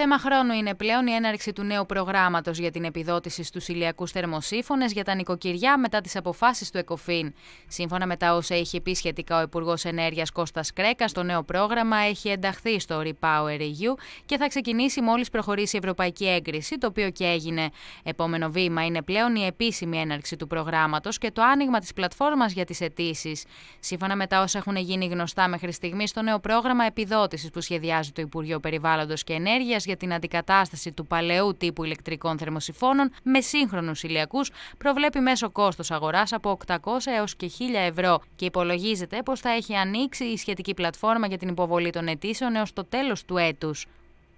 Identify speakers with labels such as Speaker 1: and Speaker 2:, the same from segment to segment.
Speaker 1: Θέμα χρόνου είναι πλέον η έναρξη του νέου προγράμματος για την επιδότηση στους ηλιακούς θερμοσύφωνες για τα νοικοκυριά μετά τις αποφάσεις του ΕΚΟΦΗΝ. Σύμφωνα με τα όσα έχει πει σχετικά ο Υπουργός Ενέργειας Κώστας Κρέκας, το νέο πρόγραμμα έχει ενταχθεί στο Repower EU και θα ξεκινήσει μόλις προχωρήσει η Ευρωπαϊκή Έγκριση, το οποίο και έγινε. Επόμενο βήμα είναι πλέον η επίσημη έναρξη του προγράμματος και το άνοιγμα της πλατφόρμας για τις αιτήσεις. Σύμφωνα με τα όσα έχουν γίνει γνωστά μέχρι στιγμής, το νέο πρόγραμμα επιδότησης που σχεδιάζει το Υπουργείο Περιβάλλοντος και Ενέργειας για την αντικατάσταση του παλαιού τύπου ηλεκτρικών θερμοσυφώνων με σύγχρονους ηλιακούς προβλέπει μέσο κόστος αγοράς από 800 έως και 1000 ευρώ και υπολογίζεται πως θα έχει ανοίξει η σχετική πλατφόρμα για την υποβολή των αιτήσεων έως το τέλος του έτους.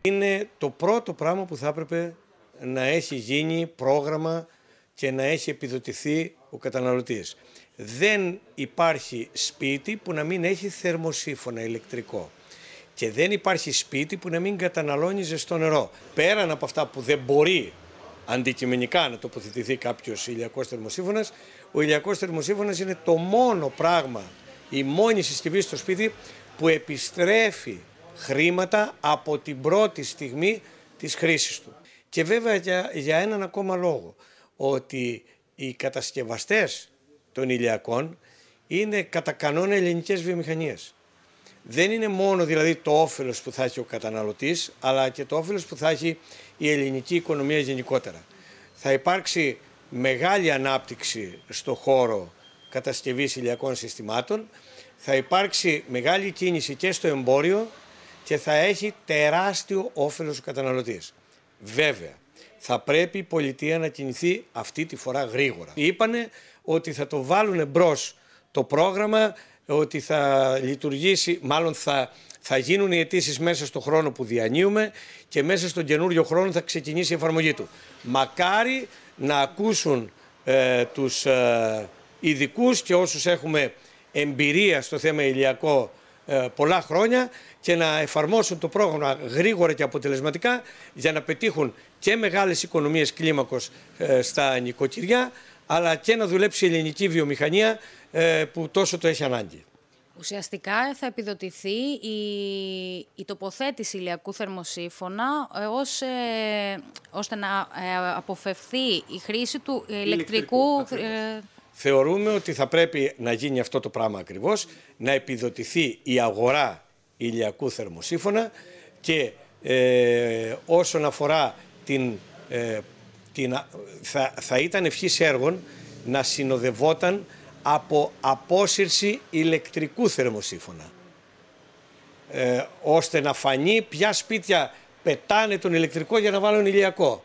Speaker 2: Είναι το πρώτο πράγμα που θα έπρεπε να έχει γίνει πρόγραμμα και να έχει επιδοτηθεί ο καταναλωτής. Δεν υπάρχει σπίτι που να μην έχει θερμοσύφωνα ηλεκτρικό. Και δεν υπάρχει σπίτι που να μην καταναλώνει ζεστό νερό. Πέραν από αυτά που δεν μπορεί αντικειμενικά να τοποθετηθεί κάποιος ηλιακός θερμοσύμφωνας, ο ηλιακός θερμοσύμφωνας είναι το μόνο πράγμα, η μόνη συσκευή στο σπίτι που επιστρέφει χρήματα από την πρώτη στιγμή της χρήσης του. Και βέβαια για, για έναν ακόμα λόγο, ότι οι κατασκευαστές των ηλιακών είναι κατά κανόνα ελληνικές βιομηχανίες δεν είναι μόνο δηλαδή το όφελος που θα έχει ο καταναλωτής, αλλά και το όφελος που θα έχει η ελληνική οικονομία γενικότερα. Θα υπάρξει μεγάλη ανάπτυξη στο χώρο κατασκευής ηλιακών συστημάτων, θα υπάρξει μεγάλη κίνηση και στο εμπόριο και θα έχει τεράστιο όφελος ο καταναλωτής. Βέβαια, θα πρέπει η πολιτεία να κινηθεί αυτή τη φορά γρήγορα. Είπανε ότι θα το βάλουν μπρος το πρόγραμμα ότι θα λειτουργήσει, μάλλον θα, θα γίνουν οι αιτήσεις μέσα στον χρόνο που διανύουμε και μέσα στον καινούριο χρόνο θα ξεκινήσει η εφαρμογή του. Μακάρι να ακούσουν ε, τους ε, ειδικούς και όσους έχουμε εμπειρία στο θέμα ηλιακό ε, πολλά χρόνια και να εφαρμόσουν το πρόγραμμα γρήγορα και αποτελεσματικά για να πετύχουν και μεγάλες οικονομίες κλίμακος ε, στα νοικοκυριά αλλά και να δουλέψει η ελληνική βιομηχανία ε, που τόσο το έχει ανάγκη.
Speaker 1: Ουσιαστικά θα επιδοτηθεί η, η τοποθέτηση ηλιακού θερμοσύφωνα ε, ως, ε, ώστε να ε, αποφευθεί η χρήση του ηλεκτρικού... Ε,
Speaker 2: Θεωρούμε ότι θα πρέπει να γίνει αυτό το πράγμα ακριβώς, να επιδοτηθεί η αγορά ηλιακού θερμοσύφωνα και ε, όσον αφορά την, θα, θα ήταν ευχής έργων να συνοδευόταν από απόσυρση ηλεκτρικού θερμοσύφωνα ε, ώστε να φανεί ποια σπίτια πετάνε τον ηλεκτρικό για να βάλουν ηλιακό.